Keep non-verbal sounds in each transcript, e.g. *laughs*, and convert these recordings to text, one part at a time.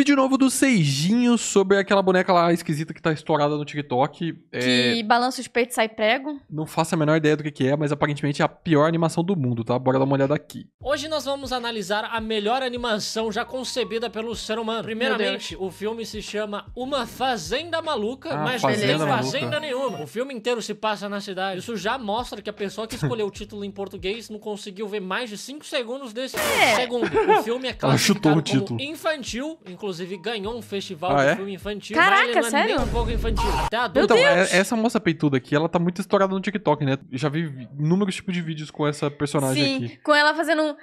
Vídeo novo do Seijinho sobre aquela boneca lá esquisita que tá estourada no TikTok. É, que é... balança os peitos e sai prego. Não faço a menor ideia do que, que é, mas aparentemente é a pior animação do mundo, tá? Bora dar uma olhada aqui. Hoje nós vamos analisar a melhor animação já concebida pelo ser humano. Primeiramente, o filme se chama Uma Fazenda Maluca, ah, mas fazenda não tem fazenda nenhuma. O filme inteiro se passa na cidade. Isso já mostra que a pessoa que escolheu o título em português não conseguiu ver mais de 5 segundos desse é. segundo. O filme é classificado como infantil, inclusive inclusive, ganhou um festival ah, de é? filme infantil. Caraca, mas ele é sério? nem um pouco infantil. Tá Então, é, essa moça peituda aqui, ela tá muito estourada no TikTok, né? Já vi inúmeros tipos de vídeos com essa personagem Sim, aqui. com ela fazendo um... *laughs*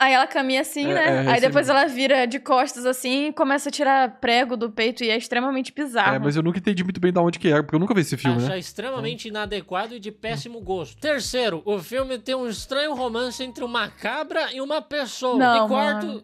Aí ela caminha assim, é, né? É, Aí depois ela vira de costas assim e começa a tirar prego do peito e é extremamente bizarro. É, mas eu nunca entendi muito bem de onde que é, porque eu nunca vi esse filme, Acha né? extremamente hum. inadequado e de péssimo gosto. Terceiro, o filme tem um estranho romance entre uma cabra e uma pessoa. Não, e quarto, mano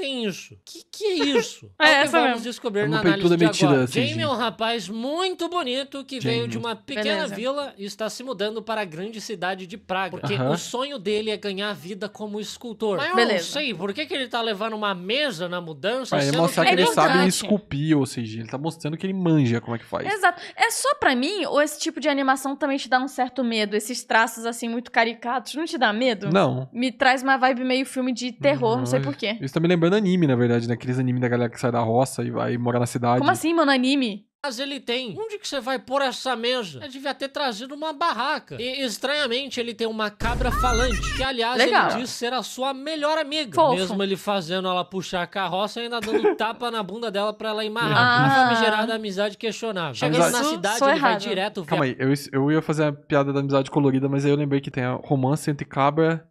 tem isso? Que que é isso? *laughs* é, essa vamos mesmo. descobrir na análise de metida, agora. Assim, Jamie é um rapaz muito bonito que Jamie. veio de uma pequena Beleza. vila e está se mudando para a grande cidade de Praga, porque uh -huh. o sonho dele é ganhar vida como escultor. Mas eu Beleza. não sei, por que, que ele está levando uma mesa na mudança? Pra ele mostrar que, ele é sabe esculpir, ou seja, ele está mostrando que ele manja como é que faz. Exato. É só para mim, ou esse tipo de animação também te dá um certo medo? Esses traços assim muito caricatos, não te dá medo? Não. Me traz uma vibe meio filme de terror, não, não sei porquê. Isso também tá me lembrando anime, na verdade, né? Aqueles anime da galera que sai da roça e vai morar na cidade. Como assim, mano, anime? Mas ele tem. Onde que você vai pôr essa mesa? Ele devia ter trazido uma barraca. E, estranhamente, ele tem uma cabra falante, que, aliás, Legal. ele diz ser a sua melhor amiga. Mesmo ele fazendo ela puxar a carroça e ainda dando *laughs* tapa na bunda dela pra ela amarrar. Ah. A amizade questionável. Chegando amizade. na cidade, Sou ele errado. vai direto... Calma aí, eu, eu ia fazer a piada da amizade colorida, mas aí eu lembrei que tem a romance entre cabra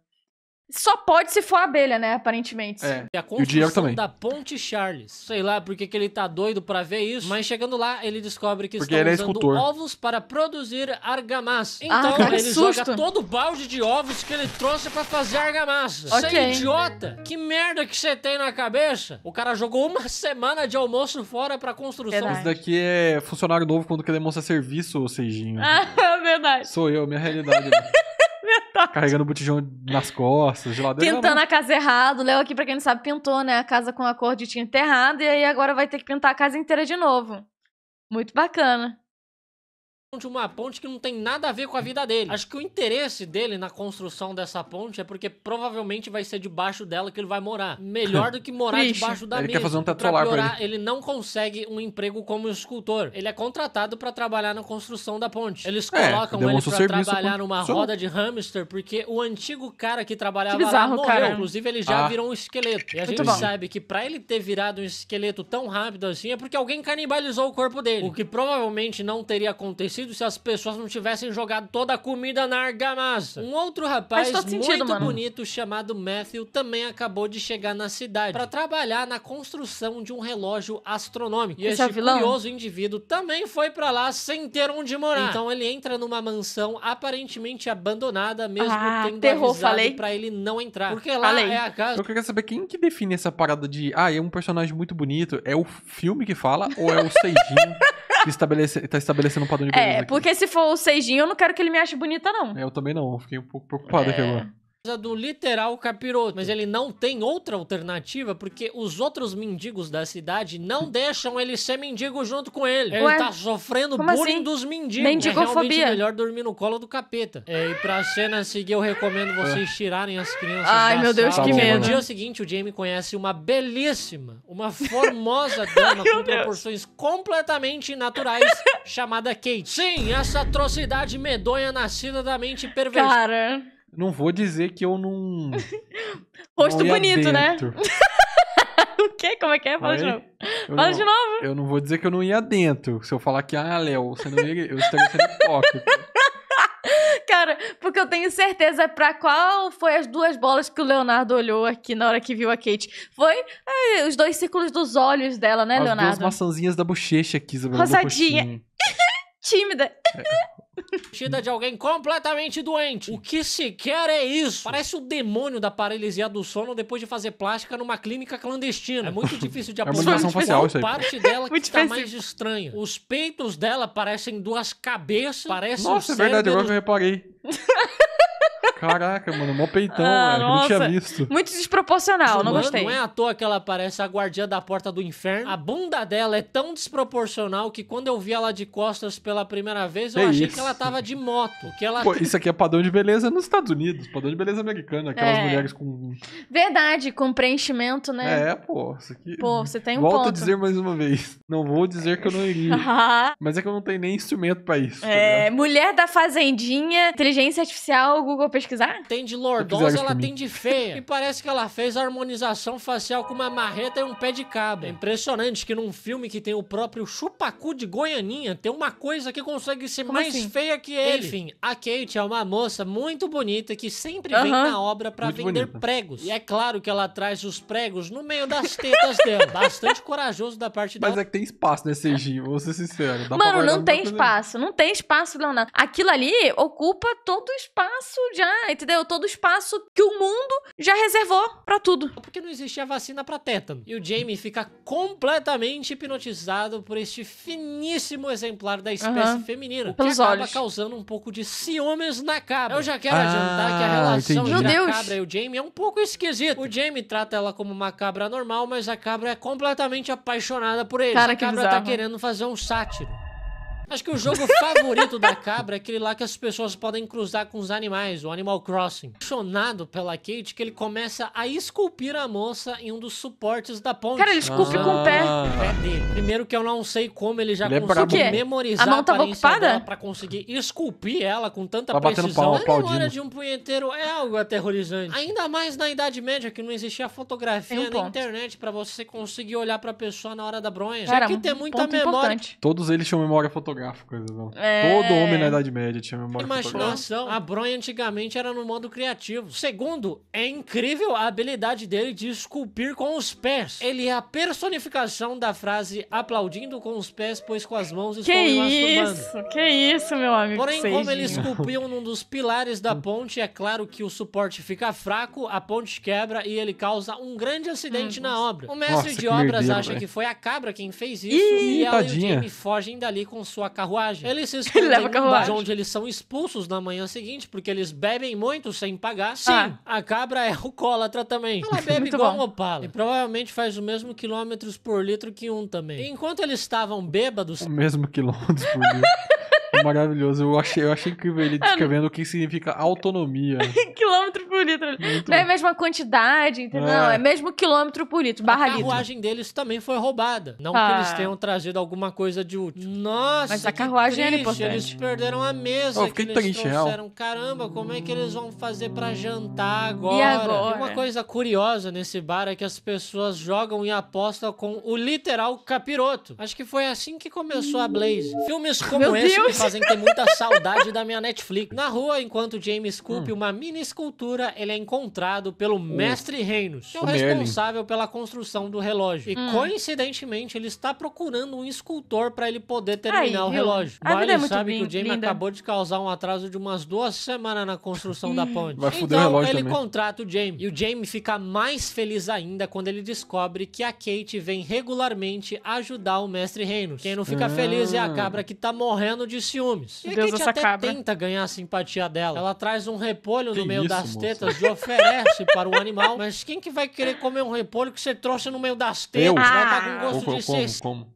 só pode se for a abelha, né? Aparentemente. É. E a construção e o também. da Ponte Charles. Sei lá porque que ele tá doido para ver isso, mas chegando lá ele descobre que porque estão é usando escultor. ovos para produzir argamassa. Ah, então ah, ele joga todo o balde de ovos que ele trouxe para fazer argamassa. Você okay. é idiota? Que merda que você tem na cabeça? O cara jogou uma semana de almoço fora pra construção. Verdade. Esse daqui é funcionário novo quando quer demonstrar serviço, ou Seijinho. *laughs* Ah, verdade. Sou eu, minha realidade. Né? *laughs* Verdade. Carregando o botijão nas costas, geladeira. Pintando não. Né? a casa errado. O Léo aqui, pra quem não sabe, pintou, né? A casa com a cor de tinta errada. E aí agora vai ter que pintar a casa inteira de novo. Muito bacana de uma ponte que não tem nada a ver com a vida dele. Acho que o interesse dele na construção dessa ponte é porque provavelmente vai ser debaixo dela que ele vai morar. Melhor do que morar *laughs* debaixo da ele mesa. Ele quer fazer um teto pra piorar, pra ele. ele. não consegue um emprego como escultor. Ele é contratado para trabalhar na construção da ponte. Eles é, colocam ele pra trabalhar numa é roda de hamster porque o antigo cara que trabalhava que bizarro, lá morreu. Inclusive, ele já ah. virou um esqueleto. E a gente sabe que para ele ter virado um esqueleto tão rápido assim é porque alguém canibalizou o corpo dele. O que provavelmente não teria acontecido acontecido se as pessoas não tivessem jogado toda a comida na argamassa. Um outro rapaz muito bonito chamado Matthew também acabou de chegar na cidade para trabalhar na construção de um relógio astronômico. E Esse é curioso indivíduo também foi para lá sem ter onde morar. Então ele entra numa mansão aparentemente abandonada, mesmo ah, tendo terror, avisado para ele não entrar. Porque lá falei. é a casa... Eu queria saber quem que define essa parada de, ah, é um personagem muito bonito, é o filme que fala ou é o Seijin? *laughs* estabelece, tá estabelecendo um padrão de é, beleza. É, aqui. porque se for o Seijinho, eu não quero que ele me ache bonita, não. É, eu também não. Fiquei um pouco preocupado é... aqui agora do literal capiroto, mas ele não tem outra alternativa porque os outros mendigos da cidade não deixam ele ser mendigo junto com ele. Ué? Ele tá sofrendo bullying assim? dos mendigos. Mendigofobia. É melhor dormir no colo do capeta. É, e pra cena seguir, eu recomendo vocês tirarem as crianças Ai, da meu Deus, sala. que medo. No dia seguinte, o Jamie conhece uma belíssima, uma formosa *laughs* dama com proporções completamente naturais chamada Kate. Sim, essa atrocidade medonha nascida da mente perversa. Cara... Não vou dizer que eu não. *laughs* Rosto não bonito, né? *laughs* o quê? Como é que é? Fala Aí, de novo. Fala não, de novo. Eu não vou dizer que eu não ia dentro. Se eu falar que, ah, Léo, você não ia. Eu estaria sendo hipócrita. *laughs* Cara, porque eu tenho certeza pra qual foi as duas bolas que o Leonardo olhou aqui na hora que viu a Kate. Foi os dois círculos dos olhos dela, né, as Leonardo? As duas maçãzinhas da bochecha aqui, Isabela. Rosadinha. Tímida. É, Tida de alguém completamente doente. O que se quer é isso. Parece o demônio da paralisia do sono depois de fazer plástica numa clínica clandestina. É muito difícil de apontar é facial, isso aí. parte dela *laughs* que está mais estranha. Os peitos dela parecem duas cabeças, parecem Nossa, um é verdade, agora eu reparei. *laughs* Caraca, mano, mó peitão, ah, Não tinha visto. Muito desproporcional, Mas, não mano, gostei. Não é à toa que ela parece a guardiã da porta do inferno. A bunda dela é tão desproporcional que quando eu vi ela de costas pela primeira vez, eu é achei isso. que ela tava de moto. Que ela... Pô, isso aqui é padrão de beleza nos Estados Unidos, padrão de beleza americana, aquelas é. mulheres com. Verdade, com preenchimento, né? É, pô. Isso aqui... Pô, você tem um Volto ponto. a dizer mais uma vez. Não vou dizer que eu não iria. *laughs* mas é que eu não tenho nem instrumento pra isso. Tá é, tá mulher da fazendinha, inteligência artificial, Google pesquisa pesquisar? Tem de lordosa, ela tem de feia. *laughs* e parece que ela fez a harmonização facial com uma marreta e um pé de cabra É impressionante que num filme que tem o próprio chupacu de Goianinha, tem uma coisa que consegue ser Como mais assim? feia que ele. Enfim, a Kate é uma moça muito bonita que sempre vem na obra para vender bonita. pregos. E é claro que ela traz os pregos no meio das tetas dela. *laughs* Bastante corajoso da parte dela. Mas é que tem espaço né, Serginho, vou ser sincero. Dá Mano, não tem espaço. Não tem espaço, Leonardo. Aquilo ali ocupa todo o espaço já entendeu? Todo o espaço que o mundo já reservou para tudo. É porque não existia vacina para tétano. E o Jamie fica completamente hipnotizado por este finíssimo exemplar da espécie uhum. feminina. Pelos que acaba olhos. causando um pouco de ciúmes na cabra. Eu já quero ah, adiantar que a relação entre a cabra e o Jamie é um pouco esquisita. O Jamie trata ela como uma cabra normal, mas a cabra é completamente apaixonada por ele. Cara, a cabra que tá querendo fazer um sátiro. Acho que o jogo favorito da cabra é aquele lá que as pessoas podem cruzar com os animais, o Animal Crossing. Apaixonado pela Kate, que ele começa a esculpir a moça em um dos suportes da ponte. Cara, ele esculpe ah. com o pé. pé ah. dele. Primeiro que eu não sei como ele já ele é conseguiu é memorizar a, mão tava ocupada? pra conseguir esculpir ela com tanta tá precisão. Pau, é a memória de um punheteiro é algo aterrorizante. Ainda mais na Idade Média, que não existia fotografia um na internet pra você conseguir olhar pra pessoa na hora da bronha. Cara, já que ter tem muita memória. Importante. Todos eles tinham memória fotográfica fotográfico, É... Todo homem na Idade Média tinha memória Imaginação. A Bronha antigamente era no modo criativo. Segundo, é incrível a habilidade dele de esculpir com os pés. Ele é a personificação da frase aplaudindo com os pés, pois com as mãos estão que masturbando. Que isso, que isso, meu amigo. Porém, como ele esculpiu num dos pilares da ponte, é claro que o suporte fica fraco, a ponte quebra e ele causa um grande acidente hum, na obra. O mestre Nossa, de obras acha véio. que foi a cabra quem fez isso Ih, e é ela tadinha. e o Jamie fogem dali com sua carruagem. Eles se *laughs* escondem ele leva carruagem. onde eles são expulsos na manhã seguinte, porque eles bebem muito sem pagar. Ah. Sim, ah. a cabra é *laughs* alcoólatra também. Ela bebe muito igual bom. um opala. E provavelmente faz o mesmo quilômetros por litro que um também. enquanto eles estavam bêbados... O mesmo quilômetros por litro. *laughs* *laughs* maravilhoso. Eu achei, eu achei incrível ele descrevendo o que significa autonomia. *laughs* quilômetro por litro. Muito... Não é a mesma quantidade, entendeu? É. é mesmo quilômetro por litro, barra litro. A carruagem litro. deles também foi roubada. Não ah. que eles ah. tenham trazido alguma coisa de útil. Nossa, Mas a carruagem triste. era importante. Eles perderam a mesa. que eles triste, trouxeram. Caramba, como é que eles vão fazer para jantar agora? E agora? Uma coisa curiosa nesse bar é que as pessoas jogam e apostam com o literal capiroto. Acho que foi assim que começou a Blaze. Filmes como Meu esse Deus fazem ter muita saudade da minha Netflix. Na rua, enquanto James culpe hum. uma mini escultura, ele é encontrado pelo uh. Mestre Reinos, que é o, o responsável Merlin. pela construção do relógio. E hum. coincidentemente, ele está procurando um escultor para ele poder terminar o relógio. É vale é sabe que o James linda. acabou de causar um atraso de umas duas semanas na construção da ponte. Vai então, ele também. contrata o James. E o James fica mais feliz ainda quando ele descobre que a Kate vem regularmente ajudar o Mestre Reinos. Quem não fica ah. feliz é a ah. cabra que tá morrendo de ciúme ciúmes. E Deus a Kate até cabra. tenta ganhar a simpatia dela. Ela traz um repolho que no meio isso, das moça? tetas e oferece para o animal. Mas quem que vai querer comer um repolho que você trouxe no meio das tetas? Eu? Vai tá com gosto como, de como, ser... como,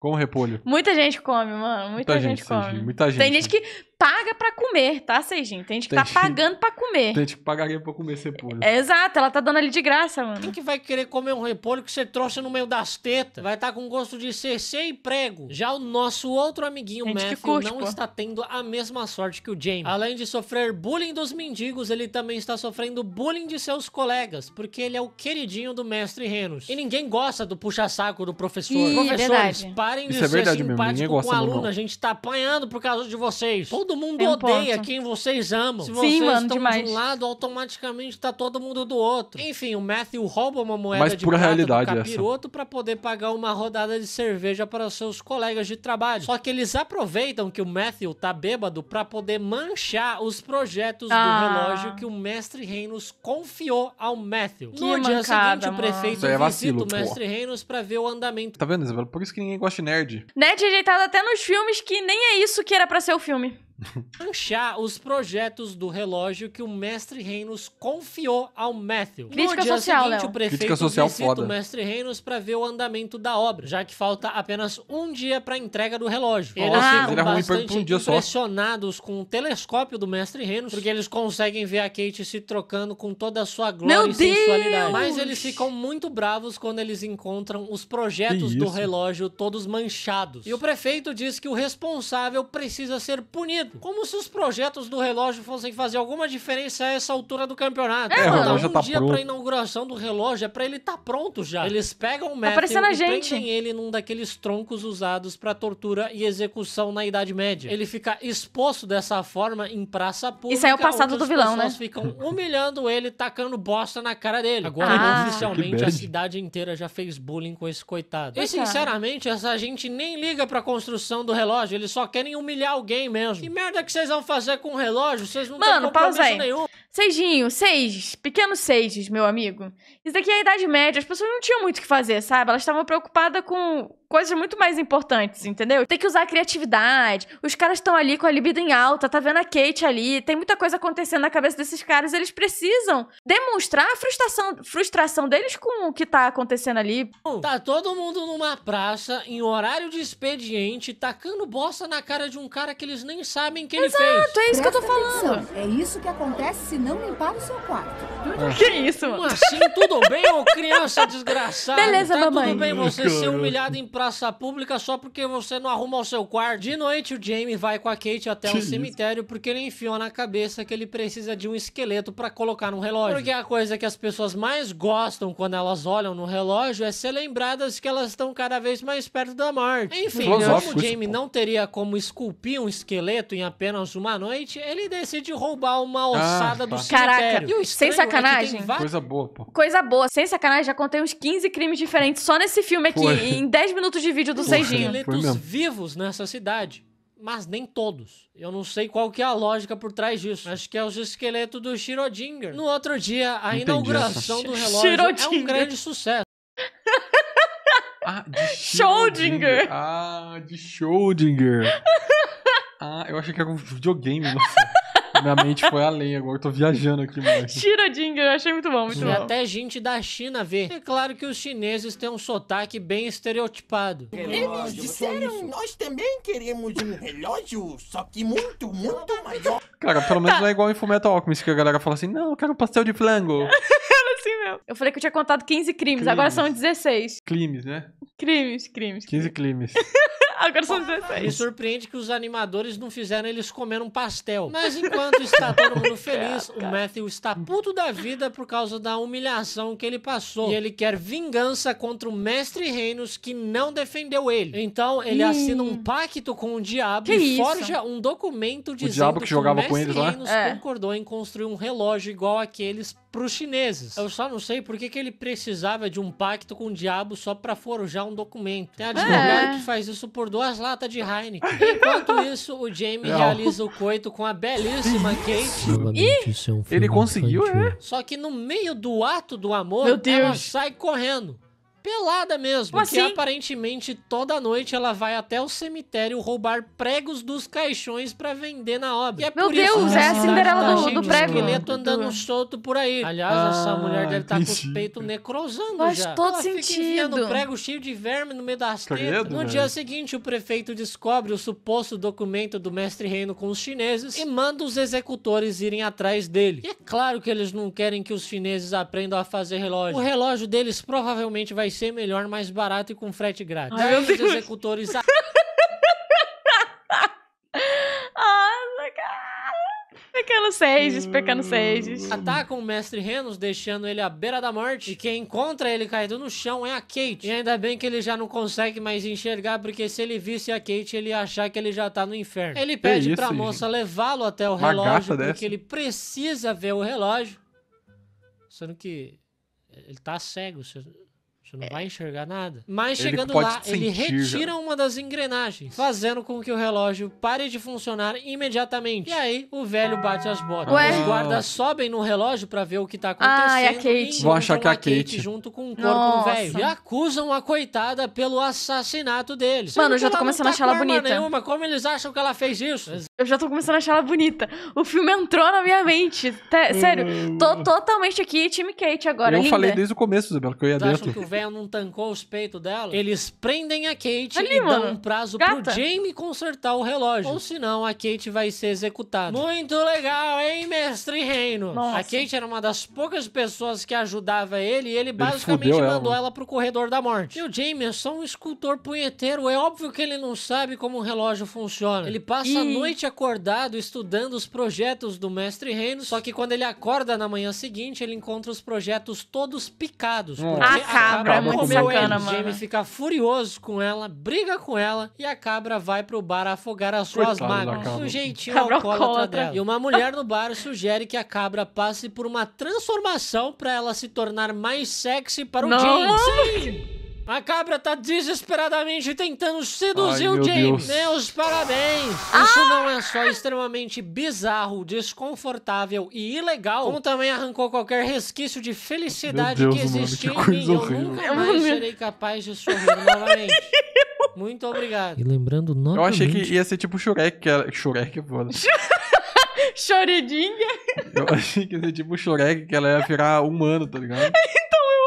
como, repolho. Muita gente come, mano. Muita, muita gente, gente, come. Muita gente. Tem gente que paga para comer, tá, Serginho? Tem gente que tá tem tá gente, pagando para comer. Tem gente que pagaria pra comer repolho. É, exato, ela tá dando ali de graça, mano. Quem que vai querer comer um repolho que você trouxe no meio das tetas? Vai estar tá com gosto de CC e prego. Já o nosso outro amiguinho, Matthew, curte, não pô. está tendo a mesma sorte que o James. Além de sofrer bullying dos mendigos, ele também está sofrendo bullying de seus colegas, porque ele é o queridinho do mestre Renos. E ninguém gosta do puxa-saco do professor. Ih, é Professores, parem Isso de é ser verdade, simpático com o aluno. Não. A gente tá apanhando por causa de vocês. Todo mundo um odeia ponto. quem vocês amam. Se Sim, vocês mano, estão demais. de um lado, automaticamente tá todo mundo do outro. Enfim, o Matthew rouba uma moeda Mas de prata realidade do é capiroto para poder pagar uma rodada de cerveja para seus colegas de trabalho. Só que eles aproveitam que o Matthew tá bêbado para poder manchar os projetos ah. do relógio que o Mestre Reinos confiou ao Matthew. Que no dia mancada, seguinte, mano. o prefeito é vacilo, visita o Mestre pô. Reinos para ver o andamento. Tá vendo, Isabela? Por isso que ninguém gosta de nerd. Nerd é até nos filmes que nem é isso que era para ser o filme manchar os projetos do relógio que o mestre Reinos confiou ao Matthew. Crítica no dia social, seguinte, Léo. o prefeito social visita foda. o mestre Reinos para ver o andamento da obra, já que falta apenas um dia para a entrega do relógio. Eles ficam ele bastante um impressionados só. com o telescópio do mestre Reinos, porque eles conseguem ver a Kate se trocando com toda a sua glória Meu e Deus! sensualidade. Mas eles ficam muito bravos quando eles encontram os projetos do relógio todos manchados. E o prefeito diz que o responsável precisa ser punido como se os projetos do relógio fossem fazer alguma diferença a essa altura do campeonato. É, mano. Um tá dia pronto. pra inauguração do relógio é pra ele estar tá pronto já. Eles pegam o Matthew tá e gente. prendem ele num daqueles troncos usados pra tortura e execução na Idade Média. Ele fica exposto dessa forma em praça pública. Isso aí é o passado do vilão, né? As ficam humilhando ele, tacando bosta na cara dele. Agora, ah, oficialmente, a cidade inteira já fez bullying com esse coitado. E, sinceramente, essa gente nem liga pra construção do relógio. Eles só querem humilhar alguém mesmo. E merda que vocês vão fazer com o relógio? Vocês não Mano, têm pausa aí. nenhum. Seijinho, seis, pequenos seis, meu amigo. Isso daqui é a Idade Média, as pessoas não tinham muito o que fazer, sabe? Elas estavam preocupadas com coisas muito mais importantes, entendeu? Tem que usar a criatividade. Os caras estão ali com a libido em alta, tá vendo a Kate ali, tem muita coisa acontecendo na cabeça desses caras, eles precisam demonstrar a frustração, frustração deles com o que tá acontecendo ali. Tá todo mundo numa praça, em horário de expediente, tacando bosta na cara de um cara que eles nem sabem que Exato, ele fez. Exato, é isso que eu tô falando. Atenção. É isso que acontece se não limpar o seu quarto. Que isso, mano? Como assim? Tudo bem, ô criança desgraçada? *laughs* Beleza, tá mamãe. Tudo bem você ser humilhado em praça praça pública só porque você não arruma o seu quarto. De noite, o Jamie vai com a Kate até o um cemitério porque ele enfiou na cabeça que ele precisa de um esqueleto para colocar no relógio. Porque a coisa que as pessoas mais gostam quando elas olham no relógio é ser lembradas que elas estão cada vez mais perto da morte. Enfim, como o né? Jamie não teria como esculpir um esqueleto em apenas uma noite, ele decide roubar uma ah, ossada ah, do tá. cemitério. Caraca, e sem é sacanagem. É Coisa boa, pô. Coisa boa, sem sacanagem. Já contei uns 15 crimes diferentes só nesse filme aqui. Em 10 minutos minutos de vídeo do Seijinho. esqueletos vivos nessa cidade. Mas nem todos. Eu não sei qual que é a lógica por trás disso. Acho que é os esqueletos do Shirodinger. No outro dia, a Entendi inauguração essa. do relógio Shirodinger. é um grande sucesso. *laughs* ah, de Ah, de Schrodinger. *laughs* Ah, eu achei que era um videogame, nossa. *laughs* Minha mente foi além, agora eu tô viajando aqui, mano. Tira Jingle, eu achei muito bom, muito e bom. até gente da China vê. É claro que os chineses têm um sotaque bem estereotipado. Eles disseram, nós também queremos um relógio, só que muito, muito maior. Cara, pelo menos tá. não é igual em Fullmetal Alchemist, que a galera fala assim, não, eu quero um pastel de flango. *laughs* Assim eu falei que eu tinha contado 15 crimes, crimes, agora são 16. Crimes, né? Crimes, crimes. 15 crimes. *laughs* Ah, agora são 16. Ah, me surpreende que os animadores não fizeram eles comer um pastel. Mas enquanto está todo mundo *laughs* feliz, o Matthew está puto da vida por causa da humilhação que ele passou. E ele quer vingança contra o mestre Reinos que não defendeu ele. Então ele hum. assina um pacto com o diabo que e isso? forja um documento dizendo o diabo que, jogava que o mestre com eles lá? Reinos é. concordou em construir um relógio igual aqueles para os chineses. Eu só não sei por que, que ele precisava de um pacto com o diabo só para forjar um documento. Tem advogado é. que faz isso por duas latas de Heineken. Enquanto *laughs* isso, o Jamie não. realiza o coito com a belíssima Kate. E é um ele conseguiu, é? Só que no meio do ato do amor, ela sai correndo pelada mesmo. Como que assim? aparentemente toda noite ela vai até o cemitério roubar pregos dos caixões para vender na obra. É Meu Deus, é a Cinderela tá do, do prego. esqueleto andando solto por aí. Aliás, ah, essa mulher deve estar tá com os peitos necrosando Faz já. todo ela sentido. Fica prego cheio de verme no meio das tetas. No né? dia seguinte, o prefeito descobre o suposto documento do mestre reino com os chineses e manda os executores irem atrás dele. E é claro que eles não querem que os chineses aprendam a fazer relógio. O relógio deles provavelmente vai ser melhor, mais barato e com frete grátis. Ai, os executores. Nossa, cara! Pecando Sages, pecando Sages. Hum. Atacam o mestre Renos, deixando ele à beira da morte. E quem encontra ele caído no chão é a Kate. E ainda bem que ele já não consegue mais enxergar, porque se ele visse a Kate, ele ia achar que ele já tá no inferno. Ele pede é isso, pra moça levá-lo até o Uma relógio, porque dessa. ele precisa ver o relógio. Sendo que ele tá cego. Você não é. vai enxergar nada. Mas ele chegando lá, ele retira já. uma das engrenagens, fazendo com que o relógio pare de funcionar imediatamente. E aí, o velho bate as botas. Ué? Os guardas sobem no relógio para ver o que tá ah, é acontecendo. Ah, e a Kate. Vão achar que é a Kate. Kate junto com um corpo velho. E acusam a coitada pelo assassinato deles. Mano, eu já tô começando tá a achar ela bonita. Nenhuma. Como eles acham que ela fez isso? Eu já tô começando a achar ela bonita. O filme entrou na minha mente. Sério, tô hum. totalmente aqui time Kate agora. Eu linda. falei desde o começo, Isabela, que eu ia dentro velho não tancou os peitos dela, eles prendem a Kate Ali, e mano. dão um prazo Gata. pro Jamie consertar o relógio. Ou senão a Kate vai ser executada. Muito legal, hein, mestre Reino? Nossa. A Kate era uma das poucas pessoas que ajudava ele e ele basicamente ele mandou ela. ela pro corredor da morte. E o Jamie é só um escultor punheteiro. É óbvio que ele não sabe como o relógio funciona. Ele passa e... a noite acordado estudando os projetos do mestre Reino, só que quando ele acorda na manhã seguinte, ele encontra os projetos todos picados. Hum. Acaba, cabra é muito sacana, mano. Jamie fica furioso com ela, briga com ela e a cabra vai pro bar afogar as suas mágoas. Sujeitinho cabra alcoólatra. dela E uma mulher no bar sugere que a cabra passe por uma transformação para ela se tornar mais sexy para o Não. James. A cabra tá desesperadamente tentando seduzir Ai, o James. Deus. Meus parabéns! Isso ah! não é só extremamente bizarro, desconfortável e ilegal, como também arrancou qualquer resquício de felicidade Deus, que existia em mim. Eu nunca mais serei capaz de sorrir novamente. *laughs* Muito obrigado. E lembrando novamente... Eu achei que ia ser tipo Shurek, que era... Shurek é *laughs* Choridinha. Eu achei que ia ser tipo Shurek, que ela ia virar humano, tá ligado? *laughs*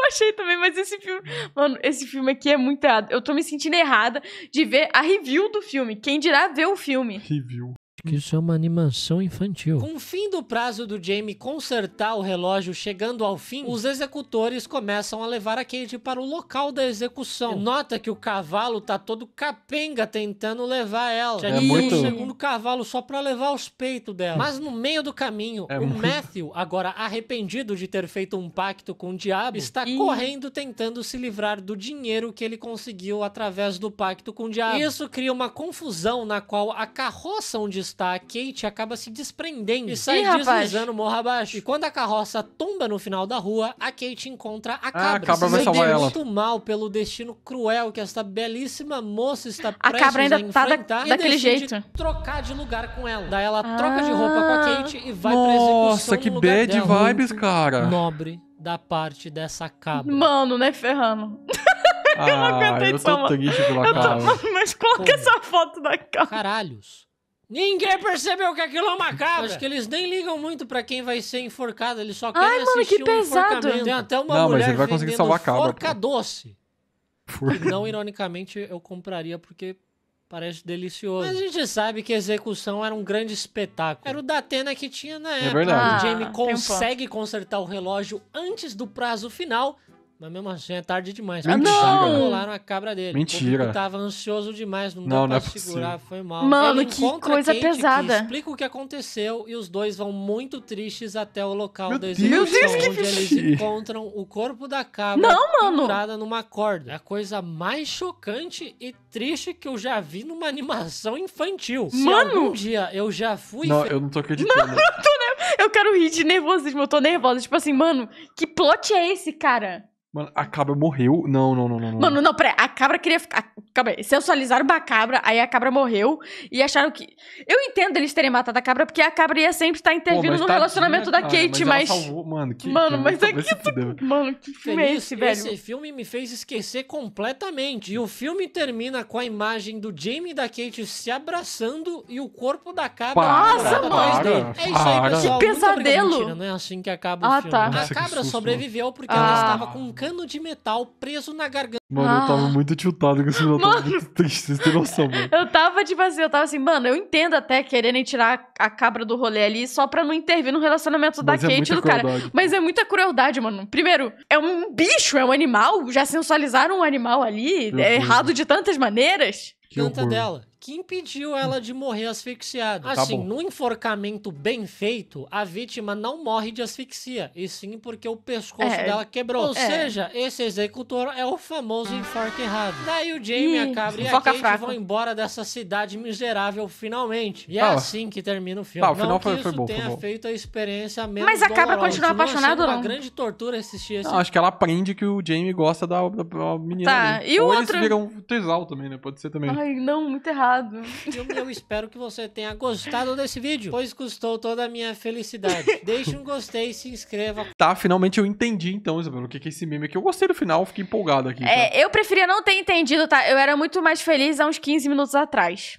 achei também, mas esse filme. Mano, esse filme aqui é muito errado. Eu tô me sentindo errada de ver a review do filme. Quem dirá ver o filme? Review. Que isso é uma animação infantil. Com o fim do prazo do Jamie consertar o relógio chegando ao fim, os executores começam a levar a Kate para o local da execução. E é. nota que o cavalo tá todo capenga tentando levar ela. Já é muito... um segundo cavalo só para levar os peitos dela. Mas no meio do caminho, é o muito... Matthew, agora arrependido de ter feito um pacto com o diabo, está e... correndo tentando se livrar do dinheiro que ele conseguiu através do pacto com o diabo. Isso cria uma confusão na qual a carroça onde está, a Kate acaba se desprendendo e sai Ih, deslizando o morro abaixo. E quando a carroça tomba no final da rua, a Kate encontra a ah, cabra. Ah, a cabra vai salvar ela. muito mal pelo destino cruel que esta belíssima moça está a cabra ainda a enfrentar tá da, e daquele jeito. trocar de lugar com ela. Daí ela ah, troca de roupa com a ah. Kate e vai Nossa, pra execução Nossa, que bad dela. vibes, cara. Nobre da parte dessa cabra. Mano, né, Ferrano? Ah, *laughs* eu não ah, aguentei eu tô tomar. pela eu Tô... Mas coloca Como? essa foto da cabra. Caralhos. Ninguém percebeu que aquilo é uma cabra. Acho que eles nem ligam muito pra quem vai ser enforcado, eles só querem Ai, mano, que um pesado. enforcamento. Tem até uma Não, mas ele vai conseguir salvar a cabra, forca pô. doce. E Não, ironicamente, eu compraria porque parece delicioso. Mas a gente sabe que a execução era um grande espetáculo. Era o da Atena que tinha na é época. verdade. o Jamie ah, consegue consertar o relógio antes do prazo final mas mesmo assim é tarde demais. Mentira. Não. Rolaram a cabra dele. Mentira. O tava ansioso demais, não, não deu não é segurar, foi mal. Mano, que coisa Kate, pesada. Que explica o que aconteceu e os dois vão muito tristes até o local Meu da execução, Deus, onde que... eles encontram o corpo da cabra não, mano. pendurada numa corda. É a coisa mais chocante e triste que eu já vi numa animação infantil. Mano! um dia eu já fui... Não, fe... eu não tô *laughs* acreditando. Não, eu, tô, eu quero rir de nervosismo, eu tô nervosa. Tipo assim, mano, que plot é esse, cara? Mano, a cabra morreu. Não, não, não, não. não. Mano, não, pera. A cabra queria ficar. Calma aí. Sensualizaram uma cabra, aí a cabra morreu e acharam que. Eu entendo eles terem matado a cabra, porque a cabra ia sempre estar intervindo Pô, no relacionamento da cara, Kate, mas. mas... Salvou, mano, que, mano, que mas é que. Tu... Mano, que filme Feliz, é esse, velho? Esse filme me fez esquecer completamente. E o filme termina com a imagem do Jamie e da Kate se abraçando e o corpo da cabra. Nossa, mano! É isso aí, pessoal. Que pesadelo! não é assim que acaba o ah, filme. Tá. A cabra sobreviveu porque ah. ela estava com cano de metal preso na garganta. Mano, ah. eu tava ah. muito tiltado com esse final, mano, tava muito triste, vocês têm noção, mano. *laughs* Eu tava, tipo assim, eu tava assim, mano, eu entendo até quererem tirar a cabra do rolê ali só pra não intervir no relacionamento Mas da é Kate e do crueldade. cara. Mas é muita crueldade, mano. Primeiro, é um bicho, é um animal, já sensualizaram um animal ali, é errado de tantas maneiras. Que Tanta dela que impediu ela de morrer asfixiada. Tá assim, no enforcamento bem feito, a vítima não morre de asfixia, e sim porque o pescoço é. dela quebrou. Ou é. seja, esse executor é o famoso enforque errado. Daí o Jamie, Ih, a cabra e a Kate fraco. vão embora dessa cidade miserável finalmente. E é ah, assim que termina o filme. Tá, o final não foi, que isso bom, tenha feito a experiência mesmo. Mas a cabra continua apaixonada não? uma grande tortura assistir esse não, filme. Acho que ela aprende que o Jamie gosta da, da, da menina. Tá, ali. e o ou outro... eles viram um trisal também, né? Pode ser também. Ai, não, muito errado errado. Eu, eu espero que você tenha gostado desse vídeo, pois custou toda a minha felicidade. Deixe um gostei e se inscreva. Tá, finalmente eu entendi então, Isabela, o que é esse meme aqui. Eu gostei do final, fiquei empolgado aqui. É, tá? É, eu preferia não ter entendido, tá? Eu era muito mais feliz há uns 15 minutos atrás.